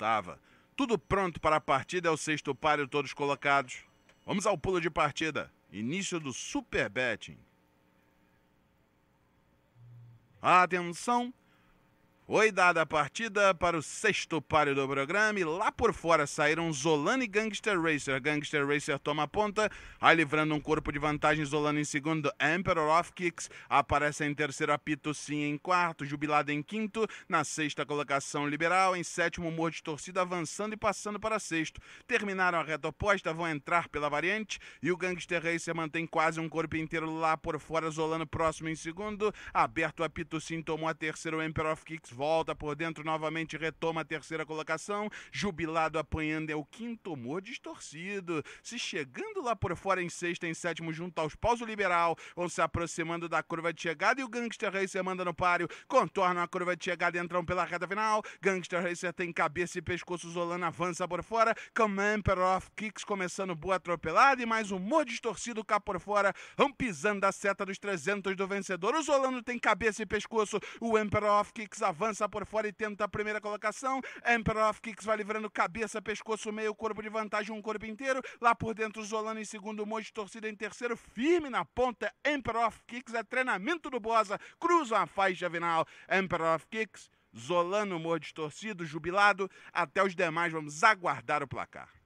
faltava. Tudo pronto para a partida, é o sexto páreo, todos colocados. Vamos ao pulo de partida. Início do Super Betting. Atenção, Oi, dada a partida para o sexto páreo do programa e lá por fora saíram Zolano e Gangster Racer. Gangster Racer toma a ponta, aí livrando um corpo de vantagem, Zolano em segundo, Emperor of Kicks aparece em terceiro, Apito sim em quarto, Jubilado em quinto, na sexta colocação Liberal, em sétimo Humor de Torcida avançando e passando para sexto. Terminaram a reta oposta, vão entrar pela variante e o Gangster Racer mantém quase um corpo inteiro lá por fora, Zolano próximo em segundo, aberto Apito sim tomou a terceira, o Emperor of Kicks volta por dentro novamente, retoma a terceira colocação. Jubilado apanhando é o quinto humor distorcido. Se chegando lá por fora em sexta, em sétimo, junto aos paus, o liberal vão se aproximando da curva de chegada e o Gangster Racer manda no páreo. contorna a curva de chegada e entram pela reta final. Gangster Racer tem cabeça e pescoço, Zolana avança por fora. emperor of Kicks começando boa atropelada e mais humor distorcido cá por fora. Vão pisando a seta dos 300 do vencedor. O Zolano tem cabeça e pescoço. O Emperor of Kicks avança lança por fora e tenta a primeira colocação. Emperor of Kicks vai livrando cabeça, pescoço, meio, corpo de vantagem, um corpo inteiro. Lá por dentro, Zolano em segundo, Monte torcida em terceiro, firme na ponta. Emperor of Kicks é treinamento do Bosa, cruza a faixa final. Emperor of Kicks. Zolano, humor torcida, jubilado. Até os demais, vamos aguardar o placar.